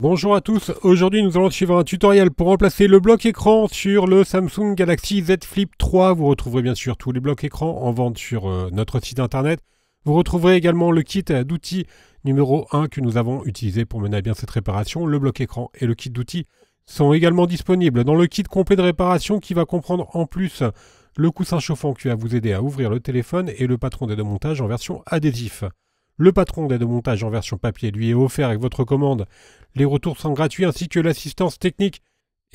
Bonjour à tous, aujourd'hui nous allons suivre un tutoriel pour remplacer le bloc écran sur le Samsung Galaxy Z Flip 3. Vous retrouverez bien sûr tous les blocs écran en vente sur euh, notre site internet. Vous retrouverez également le kit d'outils numéro 1 que nous avons utilisé pour mener à bien cette réparation. Le bloc écran et le kit d'outils sont également disponibles dans le kit complet de réparation qui va comprendre en plus le coussin chauffant qui va vous aider à ouvrir le téléphone et le patron de montage en version adhésif. Le patron d'aide au montage en version papier lui est offert avec votre commande. Les retours sont gratuits ainsi que l'assistance technique.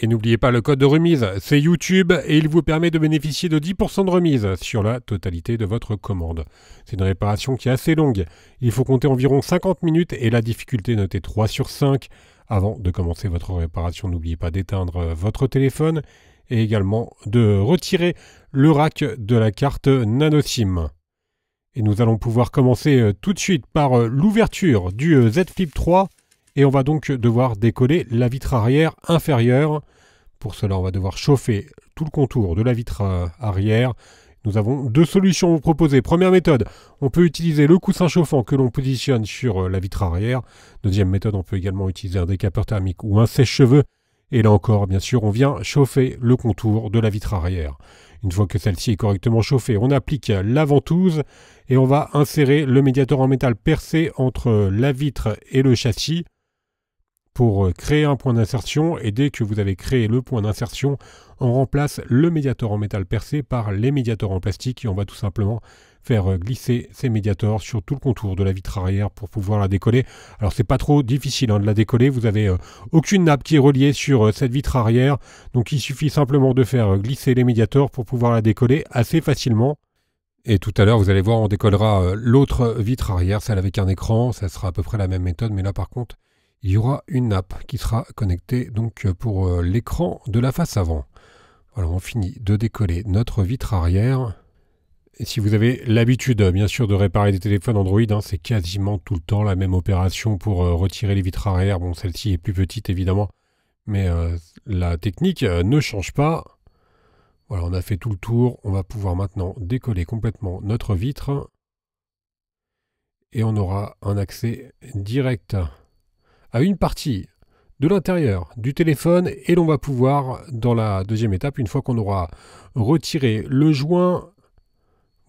Et n'oubliez pas le code de remise, c'est YouTube et il vous permet de bénéficier de 10% de remise sur la totalité de votre commande. C'est une réparation qui est assez longue. Il faut compter environ 50 minutes et la difficulté notée 3 sur 5. Avant de commencer votre réparation, n'oubliez pas d'éteindre votre téléphone et également de retirer le rack de la carte NanoSIM. Et nous allons pouvoir commencer euh, tout de suite par euh, l'ouverture du euh, Z Flip 3 et on va donc devoir décoller la vitre arrière inférieure. Pour cela, on va devoir chauffer tout le contour de la vitre arrière. Nous avons deux solutions à vous proposer. Première méthode, on peut utiliser le coussin chauffant que l'on positionne sur la vitre arrière. Deuxième méthode, on peut également utiliser un décapeur thermique ou un sèche-cheveux. Et là encore, bien sûr, on vient chauffer le contour de la vitre arrière. Une fois que celle-ci est correctement chauffée, on applique la ventouse et on va insérer le médiateur en métal percé entre la vitre et le châssis pour euh, créer un point d'insertion et dès que vous avez créé le point d'insertion, on remplace le médiateur en métal percé par les médiateurs en plastique et on va tout simplement faire euh, glisser ces médiateurs sur tout le contour de la vitre arrière pour pouvoir la décoller. Alors c'est pas trop difficile hein, de la décoller, vous avez euh, aucune nappe qui est reliée sur cette vitre arrière, donc il suffit simplement de faire glisser les médiateurs pour pouvoir la décoller assez facilement. Et tout à l'heure, vous allez voir, on décollera euh, l'autre vitre arrière, celle avec un écran. Ça sera à peu près la même méthode, mais là, par contre, il y aura une nappe qui sera connectée donc euh, pour euh, l'écran de la face avant. Alors, on finit de décoller notre vitre arrière. Et si vous avez l'habitude, bien sûr, de réparer des téléphones Android, hein, c'est quasiment tout le temps la même opération pour retirer les vitres arrière. Bon, celle-ci est plus petite, évidemment, mais la technique ne change pas. Voilà, on a fait tout le tour. On va pouvoir maintenant décoller complètement notre vitre. Et on aura un accès direct à une partie de l'intérieur du téléphone. Et l'on va pouvoir, dans la deuxième étape, une fois qu'on aura retiré le joint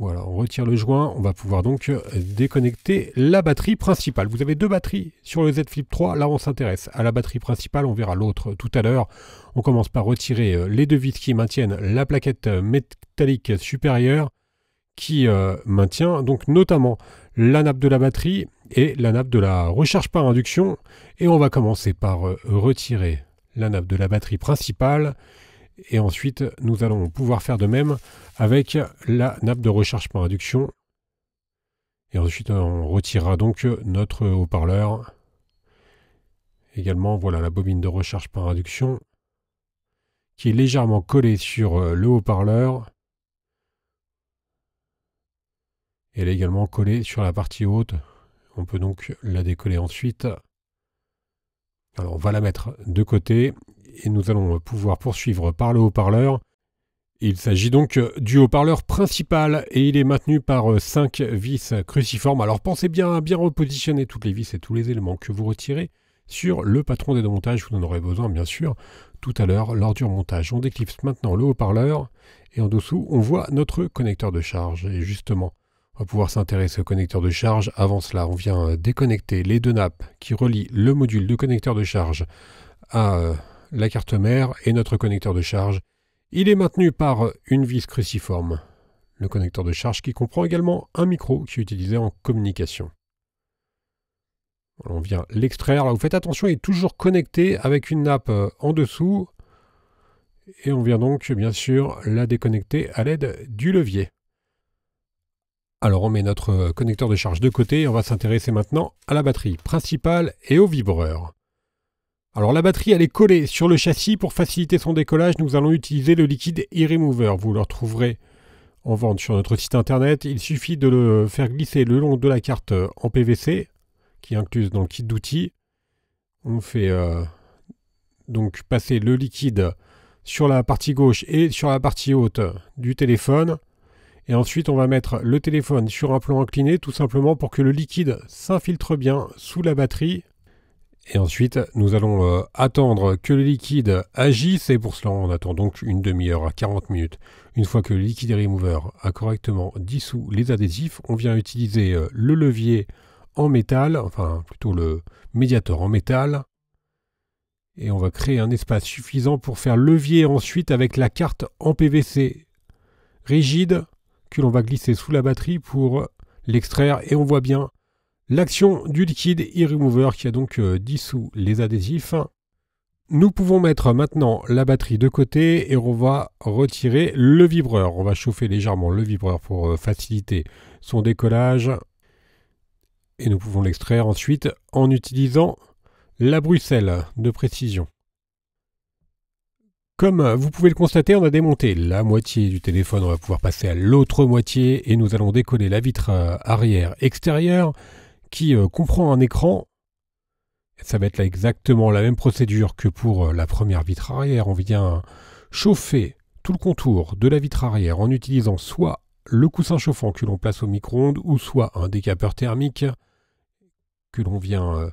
voilà, on retire le joint, on va pouvoir donc euh, déconnecter la batterie principale. Vous avez deux batteries sur le Z Flip 3, là on s'intéresse à la batterie principale, on verra l'autre tout à l'heure. On commence par retirer euh, les deux vis qui maintiennent la plaquette euh, métallique supérieure qui maintient donc notamment la nappe de la batterie et la nappe de la recharge par induction. Et on va commencer par retirer la nappe de la batterie principale et ensuite, nous allons pouvoir faire de même avec la nappe de recharge par induction. Et ensuite, on retirera donc notre haut-parleur. Également, voilà la bobine de recharge par induction qui est légèrement collée sur le haut-parleur. Elle est également collée sur la partie haute. On peut donc la décoller ensuite. Alors on va la mettre de côté et nous allons pouvoir poursuivre par le haut-parleur. Il s'agit donc euh, du haut-parleur principal et il est maintenu par 5 euh, vis cruciformes. Alors pensez bien à bien repositionner toutes les vis et tous les éléments que vous retirez sur le patron des démontages. Vous en aurez besoin bien sûr tout à l'heure lors du remontage. On déclipse maintenant le haut-parleur et en dessous on voit notre connecteur de charge. Et justement, on va pouvoir s'intéresser au connecteur de charge. Avant cela, on vient euh, déconnecter les deux nappes qui relient le module de connecteur de charge à la carte mère et notre connecteur de charge. Il est maintenu par une vis cruciforme, le connecteur de charge qui comprend également un micro qui est utilisé en communication. On vient l'extraire, là vous faites attention, il est toujours connecté avec une nappe euh, en dessous. Et on vient donc bien sûr la déconnecter à l'aide du levier. Alors on met notre connecteur de charge de côté et on va s'intéresser maintenant à la batterie principale et au vibreur. Alors la batterie elle est collée sur le châssis. Pour faciliter son décollage, nous allons utiliser le liquide e-remover. Vous le retrouverez en vente sur notre site internet. Il suffit de le faire glisser le long de la carte euh, en PVC qui est incluse dans le kit d'outils. On fait euh, donc passer le liquide sur la partie gauche et sur la partie haute du téléphone. Et ensuite, on va mettre le téléphone sur un plan incliné tout simplement pour que le liquide s'infiltre bien sous la batterie et ensuite, nous allons euh, attendre que le liquide agisse et pour cela, on attend donc une demi-heure à 40 minutes. Une fois que le liquide remover a correctement dissous les adhésifs, on vient utiliser euh, le levier en métal, enfin plutôt le médiateur en métal. Et on va créer un espace suffisant pour faire levier ensuite avec la carte en PVC rigide que l'on va glisser sous la batterie pour l'extraire et on voit bien L'action du liquide e-remover qui a donc euh, dissous les adhésifs. Nous pouvons mettre maintenant la batterie de côté et on va retirer le vibreur. On va chauffer légèrement le vibreur pour euh, faciliter son décollage. Et nous pouvons l'extraire ensuite en utilisant la brucelle de précision. Comme vous pouvez le constater, on a démonté la moitié du téléphone, on va pouvoir passer à l'autre moitié et nous allons décoller la vitre euh, arrière extérieure qui euh, comprend un écran. Ça va être exactement la même procédure que pour euh, la première vitre arrière. On vient chauffer tout le contour de la vitre arrière en utilisant soit le coussin chauffant que l'on place au micro-ondes ou soit un décapeur thermique que l'on vient euh,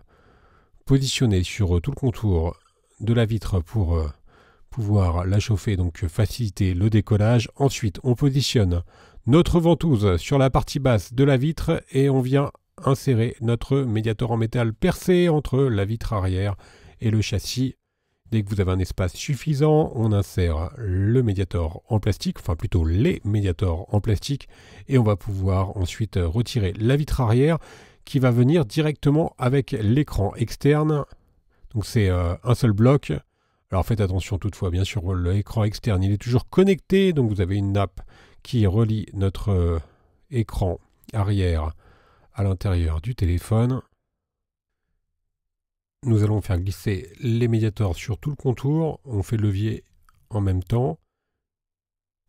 positionner sur tout le contour de la vitre pour pouvoir la chauffer, donc faciliter le décollage. Ensuite, on positionne notre ventouse sur la partie basse de la vitre et on vient insérer notre médiator en métal percé entre la vitre arrière et le châssis. Dès que vous avez un espace suffisant, on insère le médiator en plastique, enfin plutôt les médiators en plastique, et on va pouvoir ensuite retirer la vitre arrière qui va venir directement avec l'écran externe. Donc c'est euh, un seul bloc. Alors faites attention toutefois, bien sûr, l'écran externe il est toujours connecté, donc vous avez une nappe qui relie notre euh, écran arrière à l'intérieur du téléphone. Nous allons faire glisser les médiators sur tout le contour. On fait levier en même temps.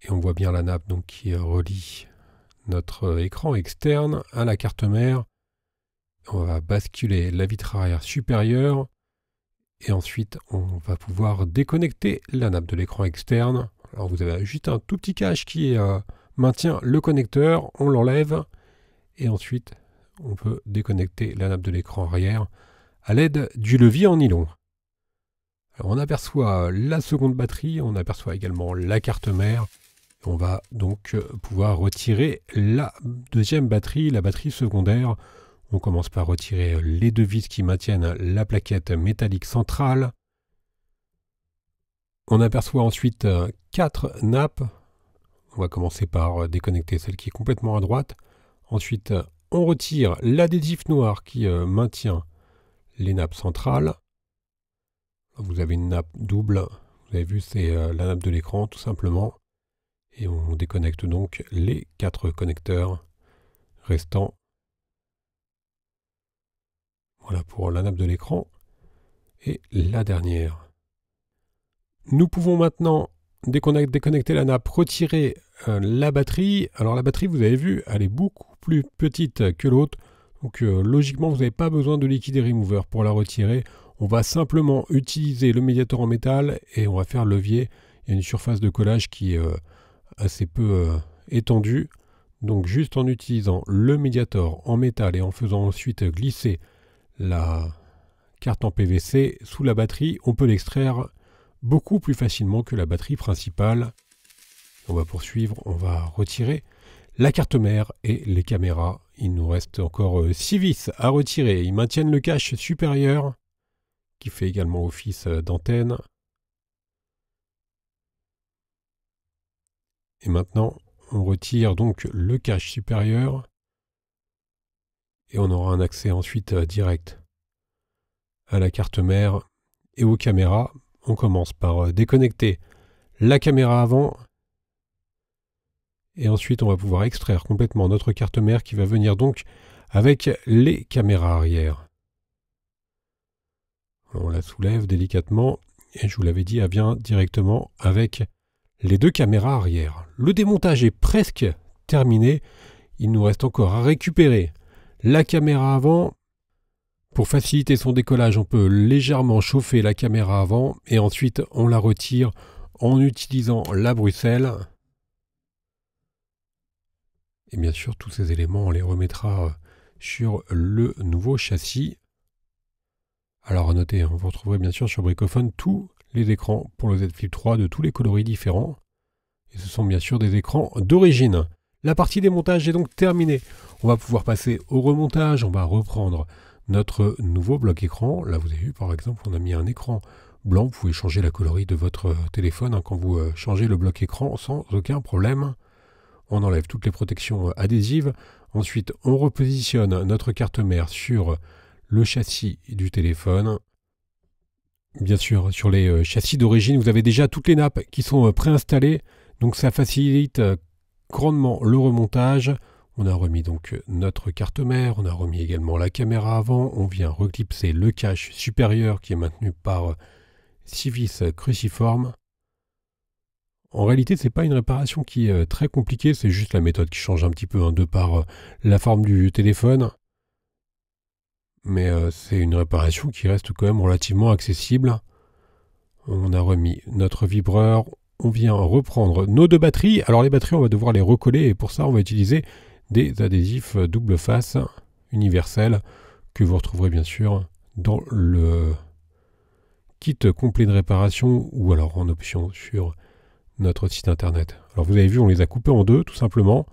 Et on voit bien la nappe donc, qui relie notre écran externe à la carte mère. On va basculer la vitre arrière supérieure. Et ensuite, on va pouvoir déconnecter la nappe de l'écran externe. Alors vous avez juste un tout petit cache qui euh, maintient le connecteur. On l'enlève. Et ensuite, on peut déconnecter la nappe de l'écran arrière à l'aide du levier en nylon. on aperçoit la seconde batterie, on aperçoit également la carte mère. On va donc euh, pouvoir retirer la deuxième batterie, la batterie secondaire. On commence par retirer les deux vis qui maintiennent la plaquette métallique centrale. On aperçoit ensuite euh, quatre nappes. On va commencer par déconnecter celle qui est complètement à droite. Ensuite, on retire l'adhésif noir qui euh, maintient les nappes centrales. Vous avez une nappe double, vous avez vu c'est euh, la nappe de l'écran tout simplement. Et on déconnecte donc les quatre connecteurs restants. Voilà pour la nappe de l'écran. Et la dernière. Nous pouvons maintenant dès qu'on a déconnecté la nappe, retirer euh, la batterie. Alors la batterie, vous avez vu, elle est beaucoup plus petite que l'autre. Donc euh, logiquement, vous n'avez pas besoin de liquide remover pour la retirer. On va simplement utiliser le médiator en métal et on va faire levier. Il y a une surface de collage qui est euh, assez peu étendue. Donc juste en utilisant le médiator en métal et en faisant ensuite glisser la carte en PVC sous la batterie, on peut l'extraire beaucoup plus facilement que la batterie principale. On va poursuivre, on va retirer la carte mère et les caméras. Il nous reste encore 6 euh, vis à retirer. Ils maintiennent le cache supérieur qui fait également office euh, d'antenne. Et maintenant, on retire donc le cache supérieur et on aura un accès ensuite euh, direct à la carte mère et aux caméras on commence par euh, déconnecter la caméra avant. Et ensuite, on va pouvoir extraire complètement notre carte mère qui va venir donc avec les caméras arrière. On la soulève délicatement et je vous l'avais dit, elle vient directement avec les deux caméras arrière. Le démontage est presque terminé. Il nous reste encore à récupérer la caméra avant pour faciliter son décollage, on peut légèrement chauffer la caméra avant et ensuite on la retire en utilisant la brucelle. Et bien sûr, tous ces éléments, on les remettra euh, sur le nouveau châssis. Alors à noter, hein, vous retrouverez bien sûr sur Bricophone tous les écrans pour le Z Flip 3 de tous les coloris différents. Et ce sont bien sûr des écrans d'origine. La partie des montages est donc terminée. On va pouvoir passer au remontage, on va reprendre notre nouveau bloc écran. Là, vous avez vu, par exemple, on a mis un écran blanc. Vous pouvez changer la colorie de votre euh, téléphone hein, quand vous euh, changez le bloc écran sans aucun problème. On enlève toutes les protections euh, adhésives. Ensuite, on repositionne notre carte mère sur le châssis du téléphone. Bien sûr, sur les châssis d'origine, vous avez déjà toutes les nappes qui sont préinstallées. Donc ça facilite grandement le remontage. On a remis donc euh, notre carte mère, on a remis également la caméra avant, on vient reclipser le cache supérieur qui est maintenu par six euh, vis cruciformes. En réalité, ce n'est pas une réparation qui est euh, très compliquée, c'est juste la méthode qui change un petit peu hein, de par la forme du téléphone. Mais c'est une réparation qui reste quand même relativement accessible. On a remis notre vibreur, on vient reprendre nos deux batteries. Alors les batteries, on va devoir les recoller et pour ça, on va utiliser des adhésifs double face universels que vous retrouverez bien sûr dans le kit complet de réparation ou alors en option sur notre site internet. Alors vous avez vu, on les a coupés en deux tout simplement.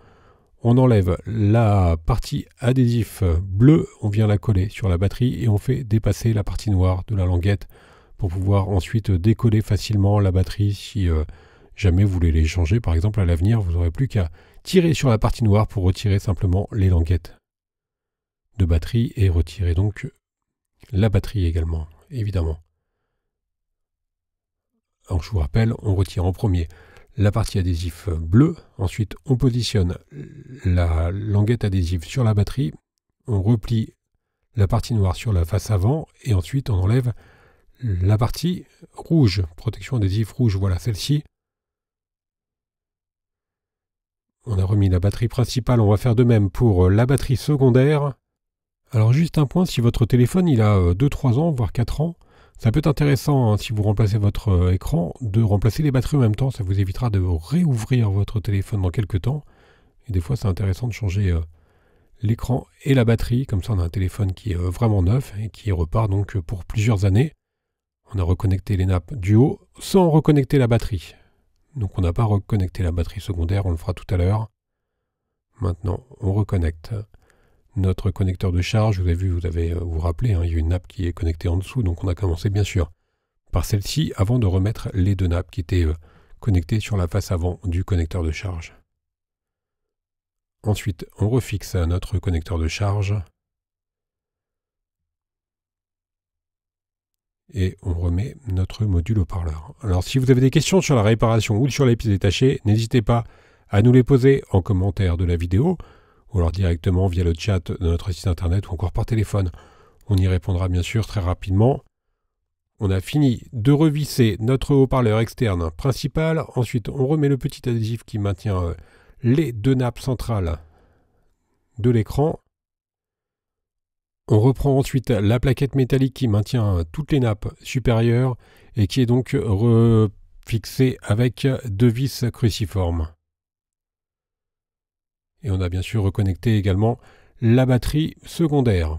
On enlève la partie adhésif bleu, on vient la coller sur la batterie et on fait dépasser la partie noire de la languette pour pouvoir ensuite décoller facilement la batterie si euh, jamais vous voulez les changer par exemple à l'avenir, vous n'aurez plus qu'à Tirez sur la partie noire pour retirer simplement les languettes de batterie et retirer donc la batterie également, évidemment. Alors je vous rappelle, on retire en premier la partie adhésif bleue, ensuite on positionne la languette adhésive sur la batterie, on replie la partie noire sur la face avant et ensuite on enlève la partie rouge, protection adhésive rouge, voilà celle-ci, On a remis la batterie principale, on va faire de même pour euh, la batterie secondaire. Alors juste un point, si votre téléphone il a 2-3 euh, ans, voire 4 ans, ça peut être intéressant hein, si vous remplacez votre euh, écran de remplacer les batteries en même temps, ça vous évitera de réouvrir votre téléphone dans quelques temps. Et des fois c'est intéressant de changer l'écran et la batterie, comme ça on a un téléphone qui est vraiment neuf et qui repart donc pour plusieurs années. On a reconnecté les nappes du haut sans reconnecter la batterie. Donc on n'a pas reconnecté la batterie secondaire, on le fera tout à l'heure. Maintenant, on reconnecte notre connecteur de charge. Vous avez vu, vous avez euh, vous rappelez, hein, il y a une nappe qui est connectée en dessous. Donc on a commencé bien sûr par celle-ci avant de remettre les deux nappes qui étaient euh, connectées sur la face avant du connecteur de charge. Ensuite, on refixe notre connecteur de charge. et on remet notre module haut parleur. Alors si vous avez des questions sur la réparation ou sur les pièces détachées, n'hésitez pas à nous les poser en commentaire de la vidéo ou alors directement via le chat de notre site internet ou encore par téléphone. On y répondra bien sûr très rapidement. On a fini de revisser notre haut-parleur externe principal. Ensuite, on remet le petit adhésif qui maintient euh, les deux nappes centrales de l'écran on reprend ensuite la plaquette métallique qui maintient toutes les nappes supérieures et qui est donc refixée avec deux vis cruciformes. Et on a bien sûr reconnecté également la batterie secondaire.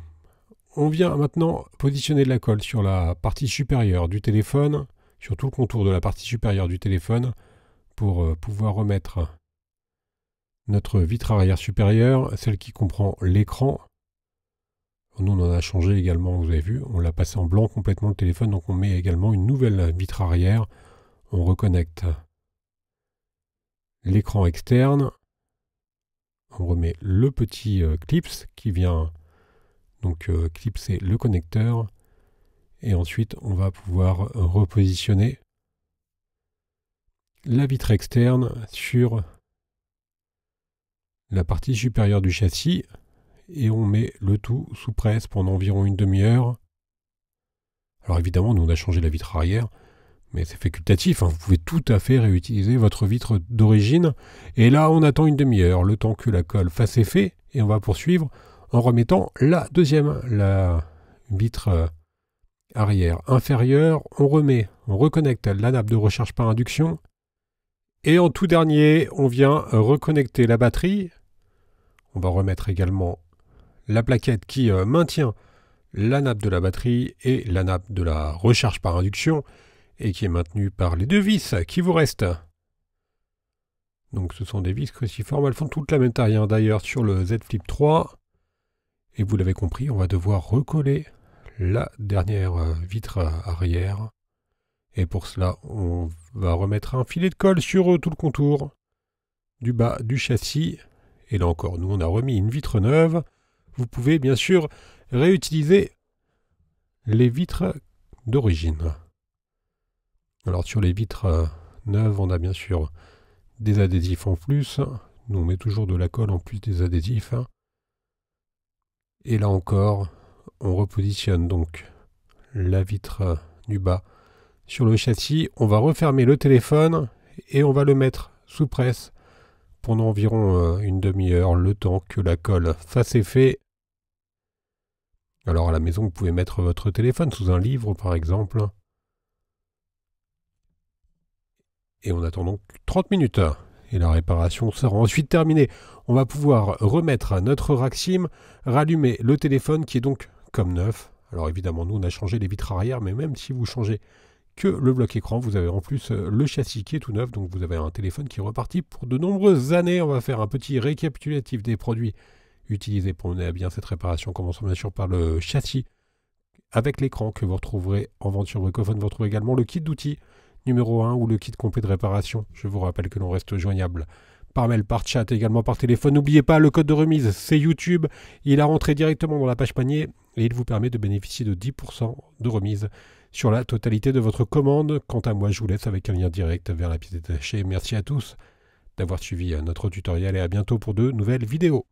On vient maintenant positionner de la colle sur la partie supérieure du téléphone, sur tout le contour de la partie supérieure du téléphone, pour euh, pouvoir remettre notre vitre arrière supérieure, celle qui comprend l'écran, nous, on en a changé également, vous avez vu, on l'a passé en blanc complètement le téléphone, donc on met également une nouvelle vitre arrière. On reconnecte l'écran externe. On remet le petit euh, clips qui vient donc euh, clipser le connecteur. Et ensuite, on va pouvoir repositionner la vitre externe sur la partie supérieure du châssis et on met le tout sous presse pendant environ une demi-heure. Alors évidemment, nous on a changé la vitre arrière, mais c'est facultatif, hein. vous pouvez tout à fait réutiliser votre vitre d'origine. Et là, on attend une demi-heure, le temps que la colle fasse effet, et on va poursuivre en remettant la deuxième, la vitre euh, arrière inférieure. On remet, on reconnecte la nappe de recharge par induction. Et en tout dernier, on vient reconnecter la batterie. On va remettre également la plaquette qui euh, maintient la nappe de la batterie et la nappe de la recharge par induction, et qui est maintenue par les deux vis qui vous restent. Donc ce sont des vis cruciformes, elles font toute la même taille hein, d'ailleurs sur le Z Flip 3. Et vous l'avez compris, on va devoir recoller la dernière euh, vitre euh, arrière. Et pour cela, on va remettre un filet de colle sur tout le contour du bas du châssis. Et là encore, nous on a remis une vitre neuve vous pouvez bien sûr réutiliser les vitres d'origine. Alors sur les vitres euh, neuves, on a bien sûr des adhésifs en plus. Nous, on met toujours de la colle en plus des adhésifs. Et là encore, on repositionne donc la vitre du bas sur le châssis. On va refermer le téléphone et on va le mettre sous presse pendant environ euh, une demi-heure, le temps que la colle fasse effet alors à la maison, vous pouvez mettre votre téléphone sous un livre, par exemple. Et on attend donc 30 minutes. Et la réparation sera ensuite terminée. On va pouvoir remettre à notre Raxime, rallumer le téléphone qui est donc comme neuf. Alors évidemment, nous, on a changé les vitres arrière, mais même si vous changez que le bloc écran, vous avez en plus euh, le châssis qui est tout neuf, donc vous avez un téléphone qui est reparti pour de nombreuses années. On va faire un petit récapitulatif des produits utilisé pour mener à bien cette réparation Commençons bien sûr par le châssis avec l'écran que vous retrouverez en vente sur Brickophone Vous retrouverez également le kit d'outils numéro 1 ou le kit complet de réparation. Je vous rappelle que l'on reste joignable par mail, par chat, également par téléphone. N'oubliez pas le code de remise, c'est YouTube. Il a rentré directement dans la page panier et il vous permet de bénéficier de 10% de remise sur la totalité de votre commande. Quant à moi, je vous laisse avec un lien direct vers la pièce détachée. Merci à tous d'avoir suivi notre tutoriel et à bientôt pour de nouvelles vidéos.